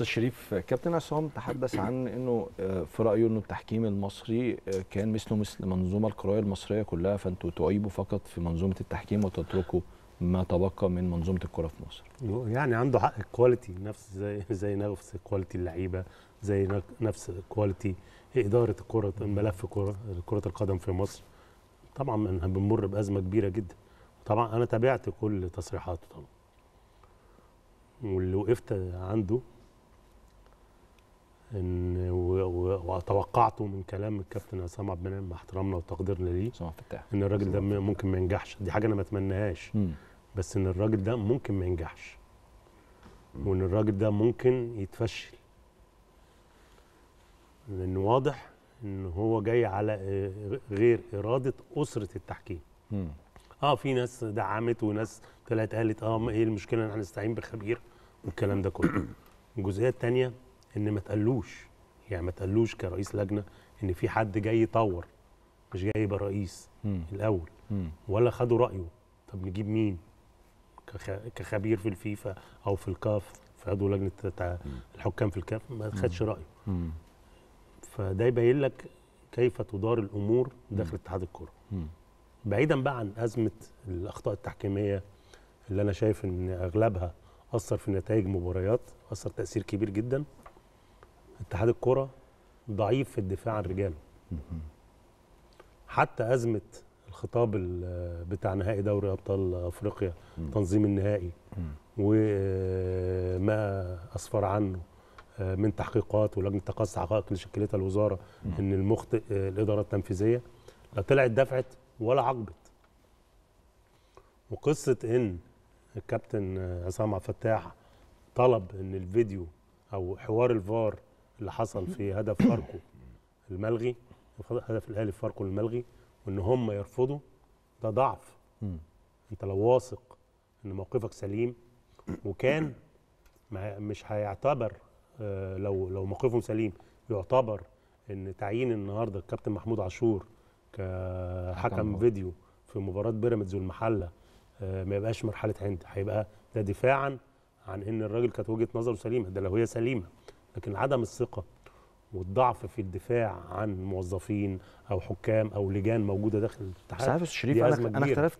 استاذ شريف كابتن عصام تحدث عن انه آه، في رايه انه التحكيم المصري آه، كان مثله مثل منظومه القرايه المصريه كلها فانتوا تعيبوا فقط في منظومه التحكيم وتتركوا ما تبقى من منظومه الكره في مصر. يعني عنده حق الكواليتي نفس زي زي نفس كواليتي اللعيبه زي نفس كواليتي اداره الكره ملف كره كره القدم في مصر. طبعا بنمر بازمه كبيره جدا. طبعا انا تابعت كل تصريحاته طبعا. واللي وقفت عنده ان وتوقعته من كلام الكابتن عصام عبد المنعم مع احترامنا وتقديرنا ليه ان الراجل ده ممكن ما ينجحش دي حاجه انا ما اتمناهاش بس ان الراجل ده ممكن ما ينجحش وان الراجل ده ممكن يتفشل لان واضح ان هو جاي على غير اراده اسره التحكيم اه في ناس دعمت وناس طلعت قالت اه ايه المشكله ان احنا نستعين بخبير والكلام ده كله الجزئيه الثانيه ان ما تقلوش يعني ما تقلوش كرئيس لجنه ان في حد جاي يطور مش جاي يبقى رئيس مم. الاول مم. ولا خدوا رايه طب نجيب مين كخبير في الفيفا او في الكاف في عضو لجنه الحكام في الكاف ما خدش رايه فده يبين لك كيف تدار الامور داخل اتحاد الكره بعيدا بقى عن ازمه الاخطاء التحكيميه اللي انا شايف ان اغلبها اثر في نتائج مباريات اثر تاثير كبير جدا اتحاد الكره ضعيف في الدفاع عن رجاله حتى ازمه الخطاب بتاع نهائي دوري ابطال افريقيا تنظيم النهائي وما اسفر عنه آه، من تحقيقات ولجنه تقصي حقائق اللي شكلتها الوزاره ان المخطئ الاداره التنفيذيه لا طلعت دفعت ولا عقبت وقصه ان الكابتن عصام عبد الفتاح طلب ان الفيديو او حوار الفار اللي حصل في هدف فاركو الملغي هدف الاهلي في فاركو الملغي وان هم يرفضوا ده ضعف انت لو واثق ان موقفك سليم وكان مش هيعتبر آه، لو لو موقفهم سليم يعتبر ان تعيين النهارده الكابتن محمود عاشور كحكم فيديو في مباراه بيراميدز والمحله آه، ما يبقاش مرحله عند هيبقى ده دفاعا عن ان الراجل كانت وجهه نظره سليمه ده لو هي سليمه لكن عدم الثقة والضعف في الدفاع عن موظفين او حكام او لجان موجوده داخل الاتحاد بس عارف الشريف انا انا اختلفت